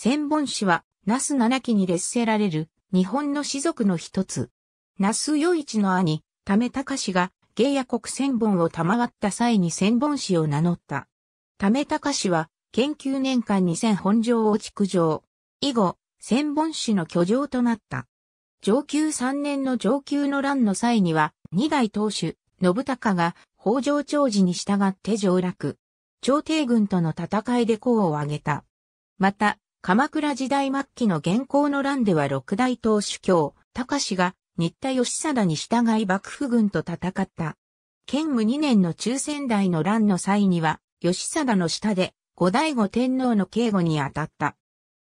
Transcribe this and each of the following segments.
千本氏は、那須七木に列せられる、日本の士族の一つ。那須余一の兄、為隆氏が、芸屋国千本を賜った際に千本氏を名乗った。為隆氏は、研究年間に千本城を築城。以後、千本氏の居城となった。上級3年の上級の乱の際には、二代当主、信隆が北条長寺に従って上落。朝廷軍との戦いで功を挙げた。また、鎌倉時代末期の現行の乱では六大党主教、高氏が新田義貞に従い幕府軍と戦った。建武2年の中仙台の乱の際には、義貞の下で後醍醐天皇の警護に当たった。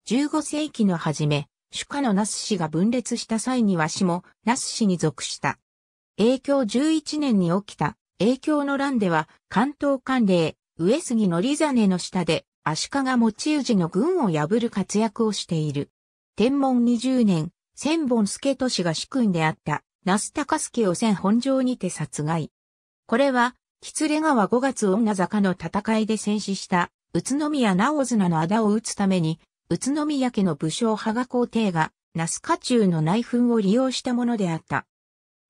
15世紀の初め、主家の那須氏が分裂した際には氏も那須氏に属した。永響11年に起きた永響の乱では関東官令上杉則ねの下で足利持氏の軍を破る活躍をしている。天文20年、千本助都氏が主君であった、那須高助を千本城にて殺害。これは、吉連川五月女坂の戦いで戦死した、宇都宮直綱の仇を討つために、宇都宮家の武将羽賀皇帝が、那須家中の内紛を利用したものであった。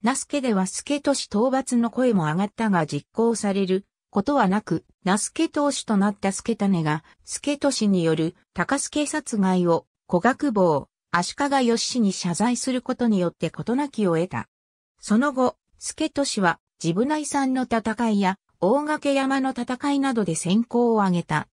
那須家では助都市討伐の声も上がったが実行されることはなく、ス助投手となった助種が、助ト氏による高助殺害を、古学坊、足利義氏に謝罪することによって事なきを得た。その後、助ト氏は、ナイ内産の戦いや、大掛山の戦いなどで先行を挙げた。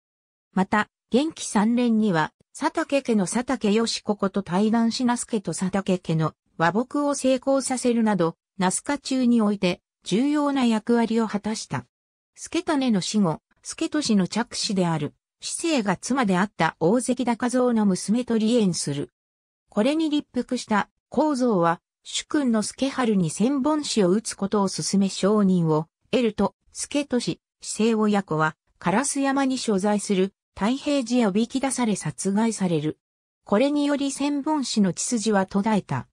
また、元気三連には、佐竹家の佐竹義子こと対談しス助と佐竹家の和睦を成功させるなど、ナスカ中において重要な役割を果たした。助種の死後、助シの着子である、死生が妻であった大関高蔵の娘と離縁する。これに立腹した高蔵は、主君の助春に千本死を打つことを勧め承認を得ると、助シ、死生親子は、カラス山に所在する太平寺へおびき出され殺害される。これにより千本死の血筋は途絶えた。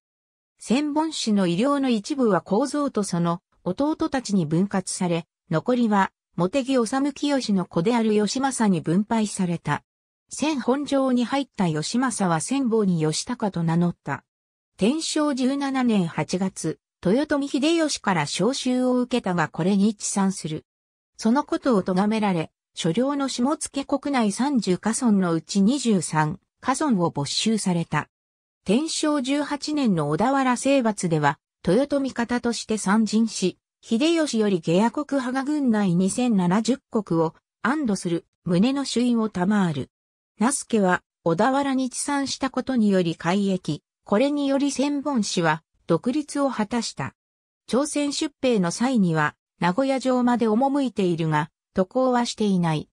千本死の医療の一部は構造とその弟たちに分割され、残りは茂木治清の子である義政に分配された。千本城に入った義政は千本に義高と名乗った。天正17年8月、豊臣秀吉から召集を受けたがこれに一賛する。そのことを咎められ、所領の下付国内30家村のうち23家村を没収された。天正18年の小田原征伐では、豊臣方として参陣し、秀吉より下野国派が軍内2070国を安堵する旨の主因を賜る。ナス家は小田原に治産したことにより改易。これにより千本氏は独立を果たした。朝鮮出兵の際には名古屋城まで赴いているが、渡航はしていない。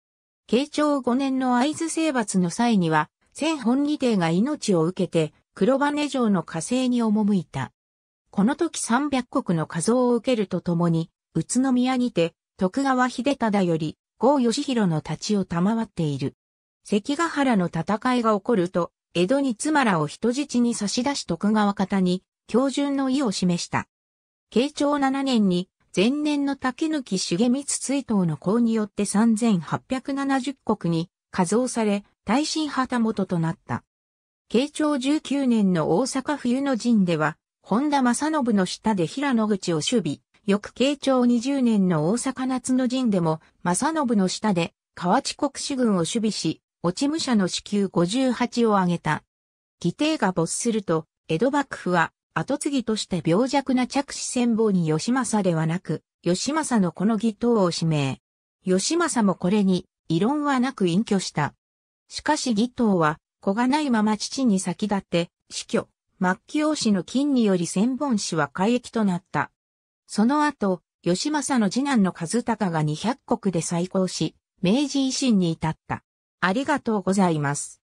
慶長5年の合図征伐の際には、千本義帝が命を受けて、黒羽城の火星に赴いた。この時300国の画像を受けるとともに、宇都宮にて、徳川秀忠より、郷義弘の立ちを賜っている。関ヶ原の戦いが起こると、江戸に妻らを人質に差し出し徳川方に、標準の意を示した。慶長7年に、前年の竹抜重光追悼の功によって3870国に加増され、大臣旗本となった。慶長19年の大阪冬の陣では、本田正信の下で平野口を守備、翌慶長20年の大阪夏の陣でも、正信の下で、河内国主軍を守備し、落ち武者の支給58を挙げた。義弟が没すると、江戸幕府は、後継ぎとして病弱な着手戦法に義政ではなく、義政のこの義党を指名。義政もこれに、異論はなく隠居した。しかし義党は、子がないまま父に先立って、死去、末期王氏の金により千本氏は改易となった。その後、義政の次男の和孝が200国で再興し、明治維新に至った。ありがとうございます。